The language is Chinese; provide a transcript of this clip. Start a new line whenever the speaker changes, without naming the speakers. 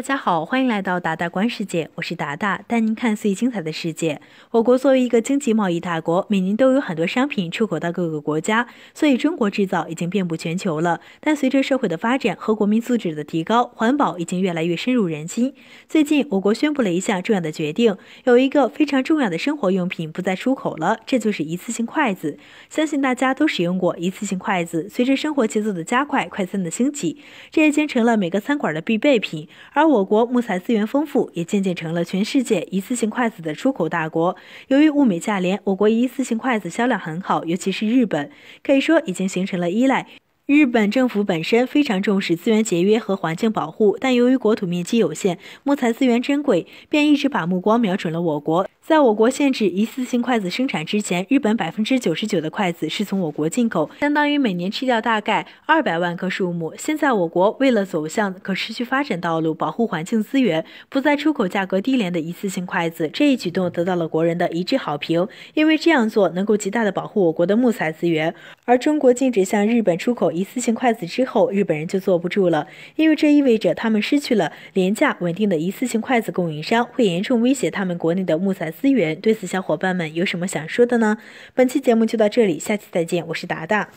大家好，欢迎来到达达观世界，我是达达，带您看最精彩的世界。我国作为一个经济贸易大国，每年都有很多商品出口到各个国家，所以中国制造已经遍布全球了。但随着社会的发展和国民素质的提高，环保已经越来越深入人心。最近，我国宣布了一项重要的决定，有一个非常重要的生活用品不再出口了，这就是一次性筷子。相信大家都使用过一次性筷子。随着生活节奏的加快，快餐的兴起，这也成了每个餐馆的必备品。而我国木材资源丰富，也渐渐成了全世界一次性筷子的出口大国。由于物美价廉，我国一次性筷子销量很好，尤其是日本，可以说已经形成了依赖。日本政府本身非常重视资源节约和环境保护，但由于国土面积有限，木材资源珍贵，便一直把目光瞄准了我国。在我国限制一次性筷子生产之前，日本百分之九十九的筷子是从我国进口，相当于每年吃掉大概二百万棵树木。现在我国为了走向可持续发展道路，保护环境资源，不再出口价格低廉的一次性筷子，这一举动得到了国人的一致好评，因为这样做能够极大的保护我国的木材资源，而中国禁止向日本出口一。一次性筷子之后，日本人就坐不住了，因为这意味着他们失去了廉价稳定的一次性筷子供应商，会严重威胁他们国内的木材资源。对此，小伙伴们有什么想说的呢？本期节目就到这里，下期再见，我是达达。